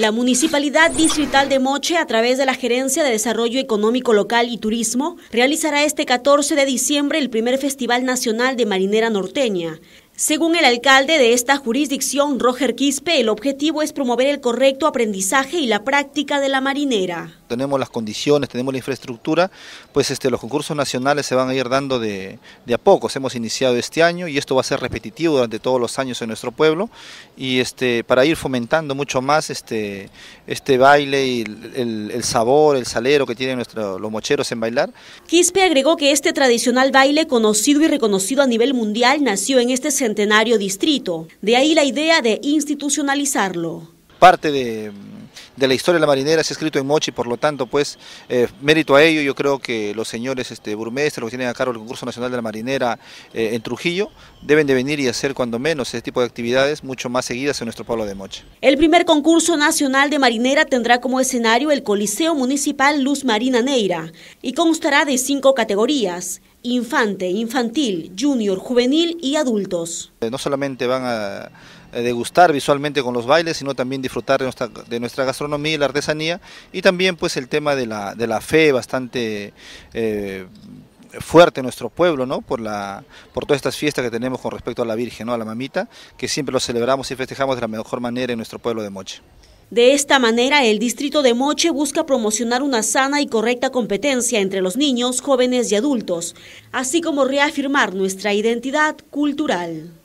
La Municipalidad Distrital de Moche, a través de la Gerencia de Desarrollo Económico Local y Turismo, realizará este 14 de diciembre el primer Festival Nacional de Marinera Norteña. Según el alcalde de esta jurisdicción, Roger Quispe, el objetivo es promover el correcto aprendizaje y la práctica de la marinera tenemos las condiciones, tenemos la infraestructura, pues este, los concursos nacionales se van a ir dando de, de, a poco. Hemos iniciado este año y esto va a ser repetitivo durante todos los años en nuestro pueblo y este, para ir fomentando mucho más este, este baile y el, el sabor, el salero que tienen nuestros los mocheros en bailar. Quispe agregó que este tradicional baile conocido y reconocido a nivel mundial nació en este centenario distrito. De ahí la idea de institucionalizarlo parte de, la historia de la marinera se ha escrito en Mochi, por lo tanto, pues, eh, mérito a ello, yo creo que los señores este, burmestres, los que tienen a cargo el concurso nacional de la marinera eh, en Trujillo, deben de venir y hacer cuando menos este tipo de actividades mucho más seguidas en nuestro pueblo de Mochi. El primer concurso nacional de marinera tendrá como escenario el Coliseo Municipal Luz Marina Neira y constará de cinco categorías infante, infantil, junior, juvenil y adultos. Eh, no solamente van a degustar visualmente con los bailes, sino también disfrutar de nuestra, gastronomía y la artesanía, y también pues el tema de la, fe bastante... Eh, fuerte en nuestro pueblo, ¿no? Por la por todas estas fiestas que tenemos con respecto a la Virgen, ¿no? A la Mamita, que siempre lo celebramos y festejamos de la mejor manera en nuestro pueblo de Moche. De esta manera, el distrito de Moche busca promocionar una sana y correcta competencia entre los niños, jóvenes y adultos, así como reafirmar nuestra identidad cultural.